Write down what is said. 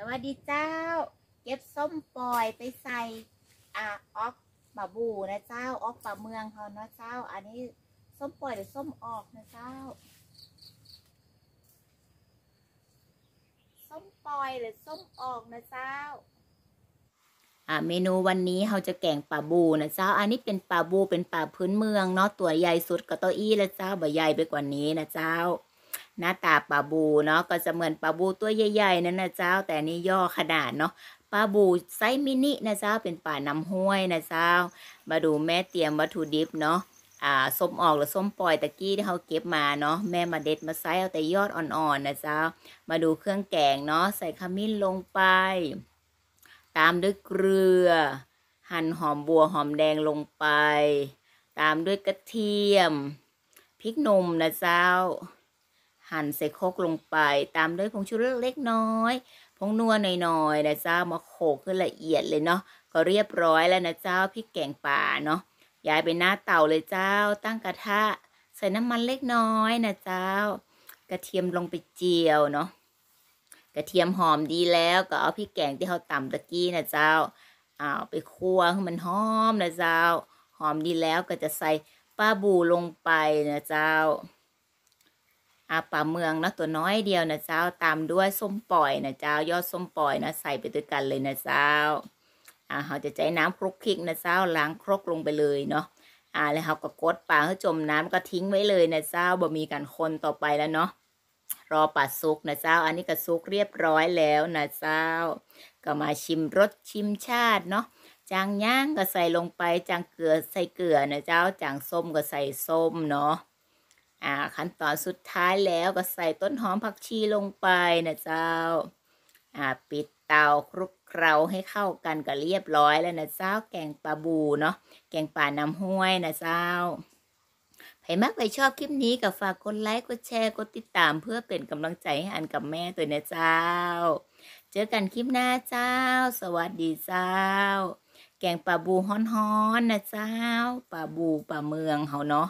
สวัสดีเจ้า เก็บส้มปล่อยไปใส่ อ่ะออกปะบูนะเจ้าออกปะเมืองเขานะเจ้า อันนี้ส้มปล่อยหรือส้มออกนะเจ้าส้มปล่อยหรือส้มออกนะเจ้า อ่าเมนูวันนี้เราจะแกงปลาบูนะเจ้า อันนี้เป็นปลาบูเป็นปลาพื้นเมืองเนาะตัวใหญ่สุดก็ตัวอี้และเจ้าใบใหญ่ไปกว่านี้นะเจ้าหน้าตาปลาบูเนาะก็จะเหมือนปลาบูตัวใหญ่ๆนั่นนะเจ้าแต่นี่ย่อขนาด เนาะปลาบูไซส์มินินะเจ้าเป็นป่าน้ำห้วยนะเจ้า มาดูแม่เตรียมวัตถุดิบเนาะอ่าส้มออกหรือส้มปล่อยตะกี้ที่เขาเก็บมาเนาะแม่มาเด็ดมาไซส์เอาแต่ยอดอ่อนๆนะเจ้ามาดูเครื่องแกงเนาะใส่ขมิ้นลงไป ตามด้วยเกลือ หั่นหอมบัวหอมแดงลงไป ตามด้วยกระเทียมพริกหนุ่มนะเจ้าหั่นใส่โคกลงไปตามด้วยผงชูรสเล็กน้อยผงนัวหน่อย ๆ นะเจ้ามาโขกขึ้นละเอียดเลยเนาะก็เรียบร้อยแล้วนะเจ้าพริกแกงป่าเนาะย้าย ไป หน้าเตาเลย เจ้า ตั้งกระทะ ใส่น้ำมันเล็กน้อยนะเจ้า กระเทียมลงไปเจียวเนาะกระเทียมหอมดีแล้ว ก็เอาพริกแกงที่เขาตำตะกี้นะเจ้าเอาไปคั่วให้มันหอมนะเจ้าหอมดีแล้วก็จะใส่ป้าบูลงไปนะเจ้าอาปลาเมืองนะตัวน้อยเดียวนะเจ้าตามด้วยส้มปล่อยนะเจ้ายอดส้มปล่อยนะใส่ไปด้วยกันเลยนะเจ้าอ่าเขาจะใช้น้ำคลุกคลิกนะเจ้าล้างครกลงไปเลยเนาะอ่าแล้วเขาก็กดปลาให้จมน้ำก็ทิ้งไว้เลยนะเจ้าบ่มีการคนต่อไปแล้วเนาะรอปลาซุกนะเจ้าอันนี้ก็ซุกเรียบร้อยแล้วนะเจ้า ก็มาชิมรสชิมชาติเนาะจางย่างก็ใส่ลงไป จางเกลือใส่เกลือนะเจ้าจางส้มก็ใส่ส้มเนาะอ่าขั้นตอนสุดท้ายแล้วก็ใส่ต้นหอมผักชีลงไปนะเจ้าอ่าปิดเตาคลุกเคล้าให้เข้ากันก็เรียบร้อยแล้วนะเจ้า แกงปลาบูเนาะแกงปลาน้ำห้วยนะเจ้าใครมากไปชอบคลิปนี้ก็ฝากกดไลค์กดแชร์กดติดตามเพื่อเป็นกำลังใจให้อันกับแม่ตัวนะเจ้า เจอกันคลิปหน้าเจ้า สวัสดีเจ้า แกงปลาบูฮ้อนๆนนะเจ้าปลาบูปลาเมืองเขาเนาะ